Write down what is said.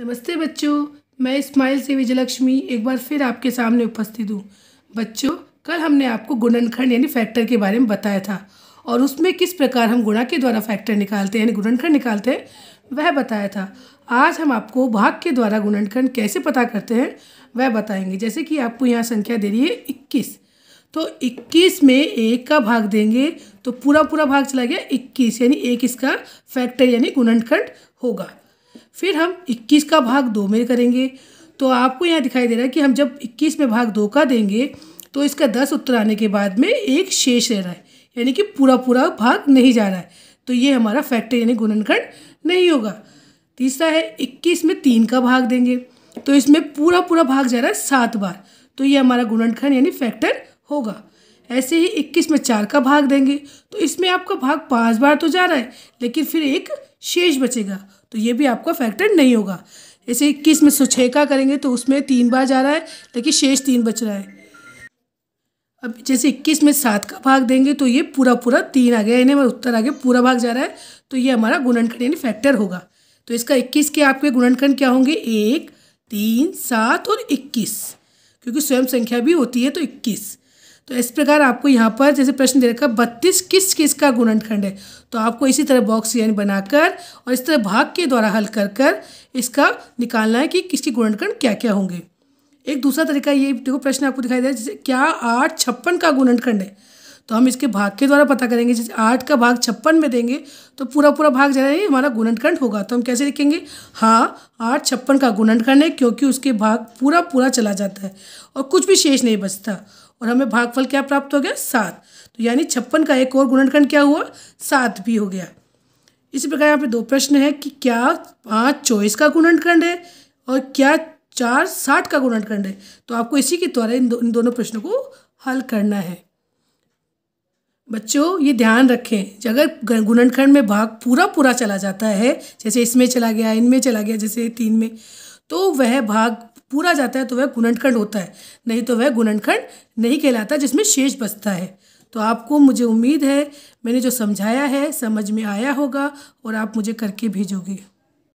नमस्ते बच्चों मैं इस्माइल से विजयलक्ष्मी एक बार फिर आपके सामने उपस्थित हूँ बच्चों कल हमने आपको गुणनखंड यानी फैक्टर के बारे में बताया था और उसमें किस प्रकार हम गुणा के द्वारा फैक्टर निकालते हैं यानी गुणनखंड निकालते हैं वह बताया था आज हम आपको भाग के द्वारा गुणनखंड कैसे पता करते हैं वह बताएंगे जैसे कि आपको यहाँ संख्या दे रही है इक्कीस तो इक्कीस में एक का भाग देंगे तो पूरा पूरा भाग चला गया इक्कीस यानी एक इसका फैक्टर यानी गुणनखंड होगा फिर हम 21 का भाग दो में करेंगे तो आपको यहाँ दिखाई दे रहा है कि हम जब 21 में भाग दो का देंगे तो इसका 10 उत्तर आने के बाद में एक शेष रह रहा है यानी कि पूरा पूरा भाग नहीं जा रहा है तो ये हमारा फैक्टर यानी गुणनखंड नहीं होगा तीसरा है इक्कीस में तीन का भाग देंगे तो इसमें पूरा पूरा भाग जा रहा है सात बार तो ये हमारा गुणनखंड यानी फैक्टर होगा ऐसे ही इक्कीस में चार का भाग देंगे तो इसमें आपका भाग पाँच बार तो जा रहा है लेकिन फिर एक शेष बचेगा तो ये भी आपका फैक्टर नहीं होगा जैसे इक्कीस में सौ का करेंगे तो उसमें तीन बार जा रहा है लेकिन शेष तीन बच रहा है अब जैसे इक्कीस में सात का भाग देंगे तो ये पूरा पूरा तीन आ गया यानी हमारा उत्तर आ गया पूरा भाग जा रहा है तो ये हमारा गुणनखंड यानी फैक्टर होगा तो इसका इक्कीस के आपके गुणनखंड क्या होंगे एक तीन सात और इक्कीस क्योंकि स्वयं संख्या भी होती है तो इक्कीस तो इस प्रकार आपको यहाँ पर जैसे प्रश्न दे रखा बत्तीस किस किस का गुणनखंड है तो आपको इसी तरह बॉक्स यानी बनाकर और इस तरह भाग के द्वारा हल कर कर इसका निकालना है कि किसके गुणनखंड क्या क्या होंगे एक दूसरा तरीका ये देखो प्रश्न आपको दिखाई दे रहा है जैसे क्या आठ छप्पन का गुणनखंड है तो हम इसके भाग के द्वारा पता करेंगे जैसे आठ का भाग छप्पन में देंगे तो पूरा पूरा भाग जाना है हमारा गुणनखंड होगा तो हम कैसे लिखेंगे हाँ आठ छप्पन का गुणनखंड है क्योंकि उसके भाग पूरा पूरा चला जाता है और कुछ भी शेष नहीं बचता और हमें भागफल क्या प्राप्त हो गया सात तो यानी छप्पन का एक और गुणनखंड क्या हुआ सात भी हो गया इसी प्रकार यहाँ पे दो प्रश्न है कि क्या पाँच चौबीस का गुणनखंड है और क्या चार साठ का गुणनखंड है तो आपको इसी के द्वारा इन, दो, इन दोनों प्रश्नों को हल करना है बच्चों ये ध्यान रखें अगर गुणनखंड में भाग पूरा पूरा चला जाता है जैसे इसमें चला गया इनमें चला गया जैसे तीन में तो वह भाग पूरा जाता है तो वह गुणनखंड होता है नहीं तो वह गुणनखंड नहीं कहलाता जिसमें शेष बचता है तो आपको मुझे उम्मीद है मैंने जो समझाया है समझ में आया होगा और आप मुझे करके भेजोगे